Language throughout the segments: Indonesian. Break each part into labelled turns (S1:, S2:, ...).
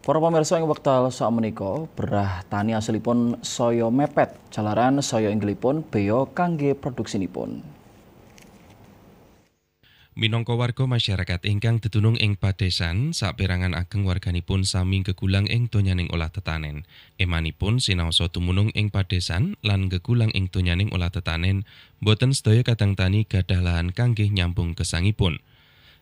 S1: Para pemirsa yang wekdal sak menika berah tani asalipun soyo mepet jalaran soyo inggilipun beya kangge nipun.
S2: Minangka warga masyarakat ingkang dedunung ing padesan, saat perangan ageng warganipun saming gegulang ing donyaning olah tetanen. Emanipun sinaosa tumunung ing padesan lan gegulang ing donyaning olah tetanen, boten sedaya kadang tani gadah lahan kangge nyambung gesangipun.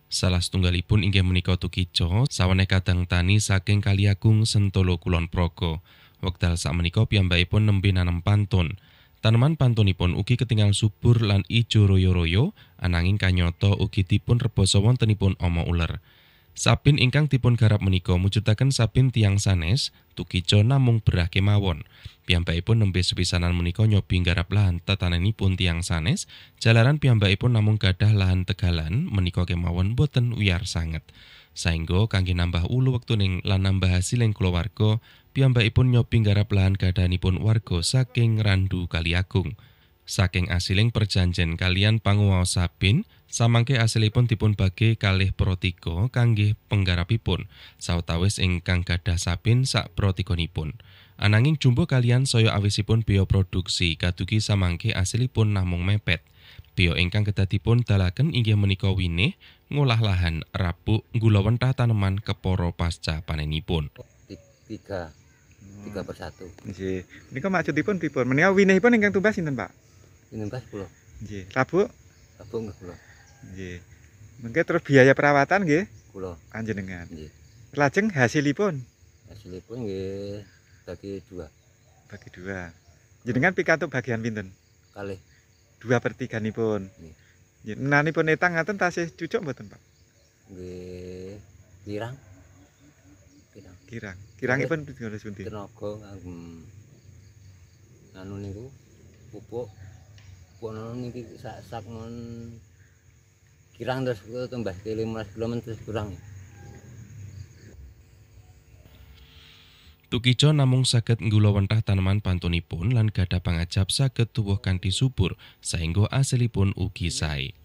S2: Salah setunggalipun inggih menika Tukico, saweneh kadang tani saking Kaliagung Sentolo Kulon Progo. Wekdal sakmenika piyambakipun nembe nanem pantun. Tanaman pantunipun ugi ketingal subur lan ijo royo-royo, ananging kanyata ugi dipun rebosa wontenipun ama uler. Sabin ingkang dipun garap menika mujudaken sabin tiang sanes tukijo namung berah kemawon. Piyambakipun nembe sepisanan menika nyobi garap lahan tetanenipun tiang sanes, jalaran piyambakipun namung gadah lahan tegalan menika kemawon boten wiyar sanget. Saengga kangge nambah ulu wektuning lan nambah hasiling kulawarga, piyambakipun nyobi garap lahan gadahanipun warga saking Randu Kaliagung. Saking asiling perjanjian kalian panguwasa bin, samangke asilipun dipun bagi kalih protiko kangge penggarapipun, sautawis ingkang gadah sabin sak nipun. Ananging jumbo kalian soyo awisipun bioproduksi. produksi kadugi samangke asilipun namung mepet. Bio ingkang kedadipun dalaken inggih menika winih, ngolah lahan, rabuk, nggula wentah tanaman keporo pasca panenipun.
S1: Tiga, tiga persatu. Nggih. Menika maksudipun pripun? Menika pun ingkang tumbas sinten, Pak? 15 kula. Nggih. Rabu? Rabu nggih kula. terus biaya perawatan nggih? Kula. Panjenengan. Nggih. Lajeng hasilipun? Hasilipun gih bagi dua. Bagi dua. Jenengan pikanto bagian pinten? kali, Dua per tiga nih pun. Nani pun etang ngaten tasih cucuk buat tempat gih Kirang. Kirang. Kirang. Kirangipun pinten punti? Tenaga nganggo anu niku pupuk kono niki sak sak mon kirang terus kulo tambah 15 km terus kurang
S2: Tukijo namung saged nggula wentah tanaman pantunipun lan gadah pangajab saged tuwuh kanthi subur saengga asilipun ugi sae.